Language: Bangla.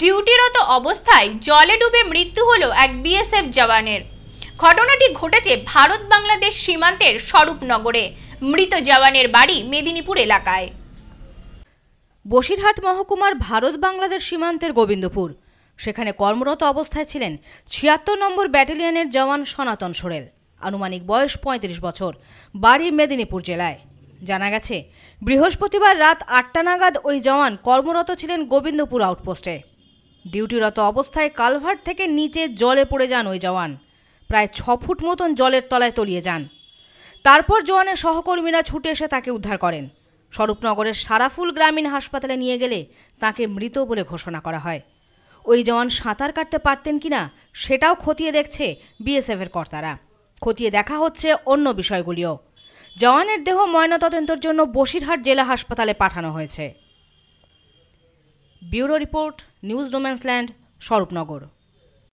ডিউটিরত অবস্থায় জলে ডুবে মৃত্যু হল এক বিএসএফ জওয়ানের ঘটনাটি ঘটেছে ভারত বাংলাদেশ সীমান্তের স্বরূপনগরে মৃত জওয়ানের বাড়ি মেদিনীপুর এলাকায় বসিরহাট মহকুমার ভারত বাংলাদেশ সীমান্তের গোবিন্দপুর সেখানে কর্মরত অবস্থায় ছিলেন ছিয়াত্তর নম্বর ব্যাটালিয়নের জওয়ান সনাতন সোরেল আনুমানিক বয়স ৩৫ বছর বাড়ি মেদিনীপুর জেলায় জানা গেছে বৃহস্পতিবার রাত আটটা নাগাদ ওই জওয়ান কর্মরত ছিলেন গোবিন্দপুর আউটপোস্টে ডিউটিরত অবস্থায় কালভার্ট থেকে নিচে জলে পড়ে যান ওই জওয়ান প্রায় ছ ফুট মতন জলের তলায় তলিয়ে যান তারপর জওয়ানের সহকর্মীরা ছুটে এসে তাকে উদ্ধার করেন স্বরূপনগরের সারাফুল গ্রামীণ হাসপাতালে নিয়ে গেলে তাকে মৃত বলে ঘোষণা করা হয় ওই জওয়ান সাঁতার কাটতে পারতেন কি না সেটাও খতিয়ে দেখছে বিএসএফের কর্তারা খতিয়ে দেখা হচ্ছে অন্য বিষয়গুলিও জওয়ানের দেহ ময়নাতদন্তের জন্য বসিরহাট জেলা হাসপাতালে পাঠানো হয়েছে ব্যুরো রিপোর্ট নিউজ রোম্যান্সল্যান্ড স্বরূপনগর